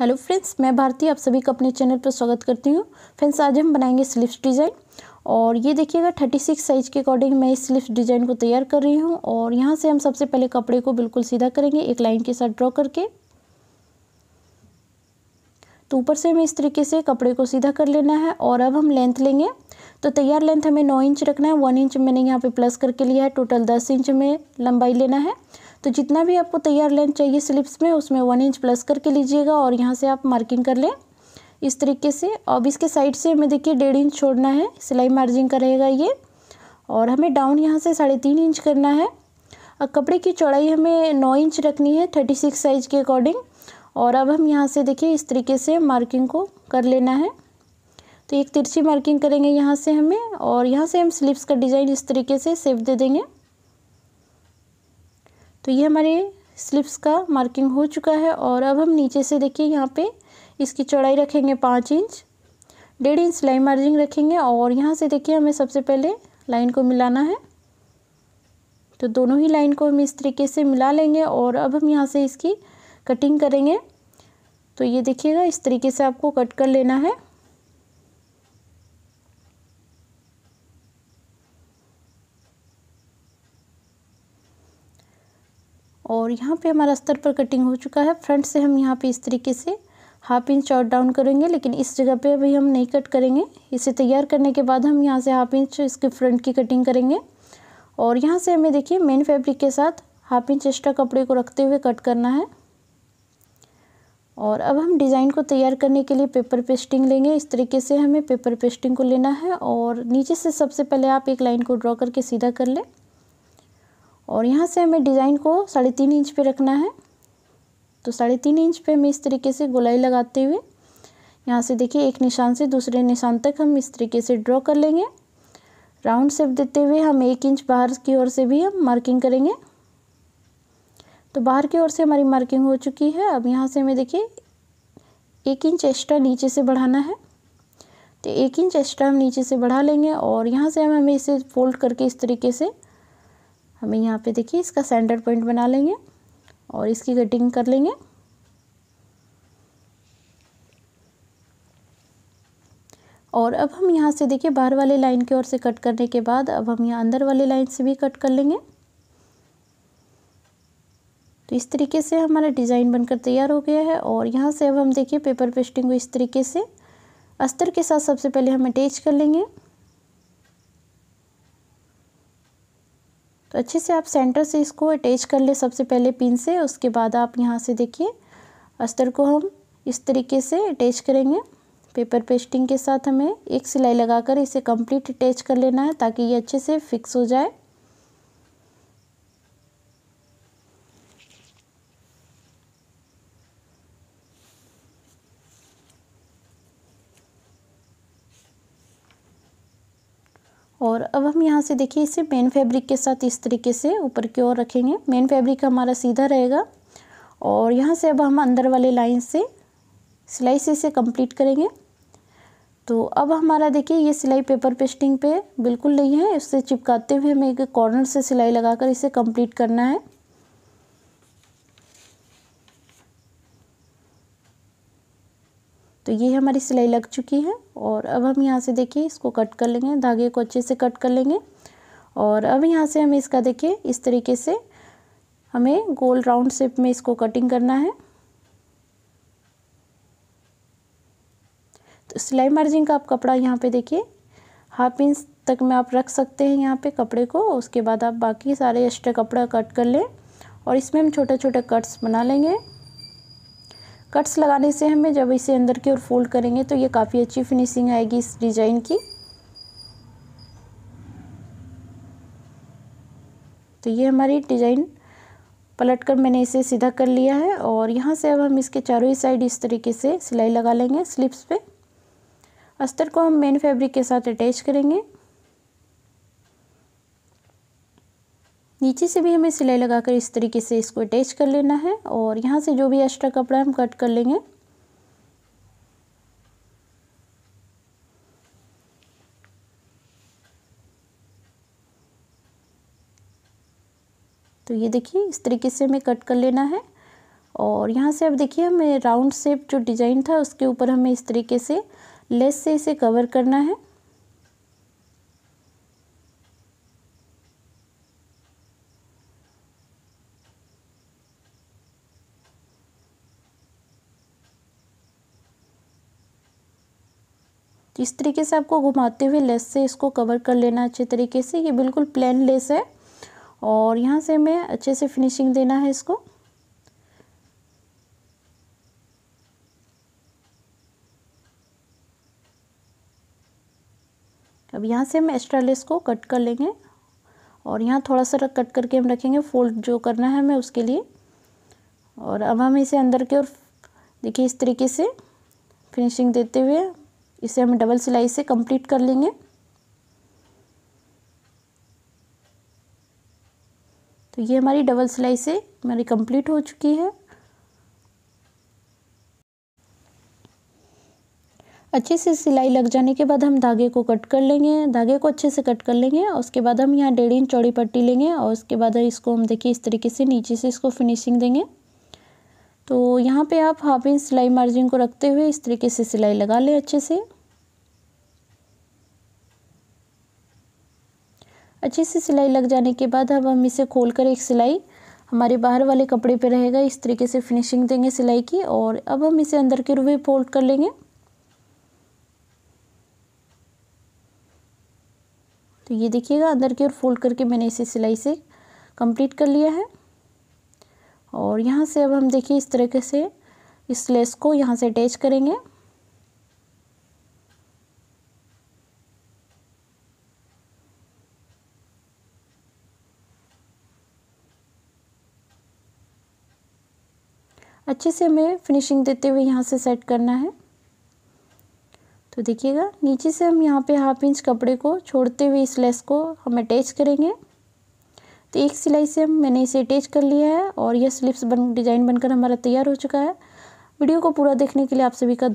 hello friends मैं भारती आप सभी का अपने चैनल पर स्वागत करती हूँ फ्रेंड्स आज हम बनाएंगे स्लिप्स डिज़ाइन और ये देखिएगा थर्टी सिक्स साइज़ के अकॉर्डिंग मैं इस स्लिप्स डिज़ाइन को तैयार कर रही हूँ और यहाँ से हम सबसे पहले कपड़े को बिल्कुल सीधा करेंगे एक लाइन के साथ ड्रॉ करके तो ऊपर से हमें इस तरीके से कपड़े को सीधा कर लेना है और अब हम लेंथ लेंगे तो तैयार लेंथ हमें नौ इंच रखना है वन इंच मैंने यहाँ पर प्लस करके लिया है टोटल दस इंच हमें लंबाई लेना है तो जितना भी आपको तैयार लेंथ चाहिए स्लिप्स में उसमें वन इंच प्लस करके लीजिएगा और यहाँ से आप मार्किंग कर लें इस तरीके से अब इसके साइड से हमें देखिए डेढ़ इंच छोड़ना है सिलाई मार्जिन का रहेगा ये और हमें डाउन यहाँ से साढ़े तीन इंच करना है और कपड़े की चौड़ाई हमें नौ इंच रखनी है थर्टी सिक्स साइज के अकॉर्डिंग और अब हम यहाँ से देखिए इस तरीके से मार्किंग को कर लेना है तो एक तिरछी मार्किंग करेंगे यहाँ से हमें और यहाँ से हम स्लिप्स का डिज़ाइन इस तरीके से सेप दे देंगे तो ये हमारे स्लिप्स का मार्किंग हो चुका है और अब हम नीचे से देखिए यहाँ पे इसकी चौड़ाई रखेंगे पाँच इंच डेढ़ इंच लाइन मार्जिन रखेंगे और यहाँ से देखिए हमें सबसे पहले लाइन को मिलाना है तो दोनों ही लाइन को हम इस तरीके से मिला लेंगे और अब हम यहाँ से इसकी कटिंग करेंगे तो ये देखिएगा इस तरीके से आपको कट कर लेना है और यहाँ पे हमारा स्तर पर कटिंग हो चुका है फ्रंट से हम यहाँ पे इस तरीके से हाफ इंच और डाउन करेंगे लेकिन इस जगह पे अभी हम नहीं कट करेंगे इसे तैयार करने के बाद हम यहाँ से हाफ इंच इसके फ्रंट की कटिंग करेंगे और यहाँ से हमें देखिए मेन फैब्रिक के साथ हाफ इंच एक्स्ट्रा कपड़े को रखते हुए कट करना है और अब हम डिज़ाइन को तैयार करने के लिए पेपर पेस्टिंग लेंगे इस तरीके से हमें पेपर पेस्टिंग को लेना है और नीचे से सबसे पहले आप एक लाइन को ड्रॉ करके सीधा कर लें और यहाँ से हमें डिज़ाइन को साढ़े तीन इंच पे रखना है तो साढ़े तीन इंच पे हमें इस तरीके से गोलाई लगाते हुए यहाँ से देखिए एक निशान से दूसरे निशान तक हम इस तरीके से ड्रॉ कर लेंगे राउंड सेप देते हुए हम एक इंच बाहर की ओर से भी हम मार्किंग करेंगे तो बाहर की ओर से हमारी मार्किंग हो चुकी है अब यहाँ से हमें देखिए एक इंच एक्स्ट्रा नीचे से बढ़ाना है तो एक इंच एक्स्ट्रा हम नीचे से बढ़ा लेंगे और यहाँ से हम हमें इसे फोल्ड करके इस तरीके से हमें यहाँ पे देखिए इसका सेंटर पॉइंट बना लेंगे और इसकी कटिंग कर लेंगे और अब हम यहाँ से देखिए बाहर वाले लाइन की ओर से कट करने के बाद अब हम यहाँ अंदर वाले लाइन से भी कट कर लेंगे तो इस तरीके से हमारा डिज़ाइन बनकर तैयार हो गया है और यहाँ से अब हम देखिए पेपर पेस्टिंग को इस तरीके से अस्तर के साथ सबसे पहले हम अटैच कर लेंगे तो अच्छे से आप सेंटर से इसको अटैच कर ले सबसे पहले पिन से उसके बाद आप यहाँ से देखिए अस्तर को हम इस तरीके से अटैच करेंगे पेपर पेस्टिंग के साथ हमें एक सिलाई लगाकर इसे कंप्लीट अटैच कर लेना है ताकि ये अच्छे से फिक्स हो जाए और अब हम यहाँ से देखिए इसे मेन फैब्रिक के साथ इस तरीके से ऊपर की ओर रखेंगे मेन फैब्रिक हमारा सीधा रहेगा और यहाँ से अब हम अंदर वाले लाइन से सिलाई से इसे कंप्लीट करेंगे तो अब हमारा देखिए ये सिलाई पेपर पेस्टिंग पे बिल्कुल नहीं है इससे चिपकाते हुए हमें एक कॉर्नर से सिलाई लगाकर इसे कंप्लीट करना है तो ये हमारी सिलाई लग चुकी है और अब हम यहाँ से देखिए इसको कट कर लेंगे धागे को अच्छे से कट कर लेंगे और अब यहाँ से हमें इसका देखिए इस तरीके से हमें गोल राउंड शेप में इसको कटिंग करना है तो सिलाई मार्जिन का आप कपड़ा यहाँ पे देखिए हाफ इंच तक में आप रख सकते हैं यहाँ पे कपड़े को उसके बाद आप बाकी सारे एक्स्ट्रा कपड़ा कट कर लें और इसमें हम छोटा छोटा कट्स बना लेंगे कट्स लगाने से हमें जब इसे अंदर की ओर फोल्ड करेंगे तो ये काफ़ी अच्छी फिनिशिंग आएगी इस डिज़ाइन की तो ये हमारी डिज़ाइन पलट कर मैंने इसे सीधा कर लिया है और यहाँ से अब हम इसके चारों ही साइड इस तरीके से सिलाई लगा लेंगे स्लिप्स पे अस्तर को हम मेन फैब्रिक के साथ अटैच करेंगे नीचे से भी हमें सिलाई लगाकर इस तरीके से इसको अटैच कर लेना है और यहाँ से जो भी एक्स्ट्रा कपड़ा हम कट कर लेंगे तो ये देखिए इस तरीके से हमें कट कर लेना है और यहाँ से अब देखिए हमें राउंड शेप जो डिज़ाइन था उसके ऊपर हमें इस तरीके से लेस से इसे कवर करना है इस तरीके से आपको घुमाते हुए लेस से इसको कवर कर लेना अच्छे तरीके से ये बिल्कुल प्लेन लेस है और यहाँ से हमें अच्छे से फिनिशिंग देना है इसको अब यहाँ से हम एक्स्ट्रा लेस को कट कर लेंगे और यहाँ थोड़ा सा कट करके हम रखेंगे फोल्ड जो करना है हमें उसके लिए और अब हम इसे अंदर के और देखिए इस तरीके से फिनिशिंग देते हुए इसे हम डबल सिलाई से कंप्लीट कर लेंगे तो ये हमारी डबल सिलाई से हमारी कंप्लीट हो चुकी है अच्छे से सिलाई लग जाने के बाद हम धागे को कट कर लेंगे धागे को अच्छे से कट कर लेंगे और उसके बाद हम यहाँ डेढ़ इंच चौड़ी पट्टी लेंगे और उसके बाद इसको हम देखिए इस तरीके से नीचे से इसको फिनिशिंग देंगे तो यहाँ पे आप हाफ इंच सिलाई मार्जिन को रखते हुए इस तरीके से सिलाई लगा लें अच्छे से अच्छे से सिलाई लग जाने के बाद अब हम इसे खोल कर एक सिलाई हमारे बाहर वाले कपड़े पे रहेगा इस तरीके से फिनिशिंग देंगे सिलाई की और अब हम इसे अंदर के रूप फोल्ड कर लेंगे तो ये देखिएगा अंदर की ओर फोल्ड करके मैंने इसे सिलाई से कंप्लीट कर लिया है और यहाँ से अब हम देखिए इस तरीके से इस लेस को यहाँ से अटैच करेंगे अच्छे से हमें फिनिशिंग देते हुए यहाँ से सेट करना है तो देखिएगा नीचे से हम यहाँ पे हाफ इंच कपड़े को छोड़ते हुए इस लेस को हम अटैच करेंगे तो एक सिलाई से मैंने इसे अटैच कर लिया है और यह स्लिप्स बन डिज़ाइन बनकर हमारा तैयार हो चुका है वीडियो को पूरा देखने के लिए आप सभी का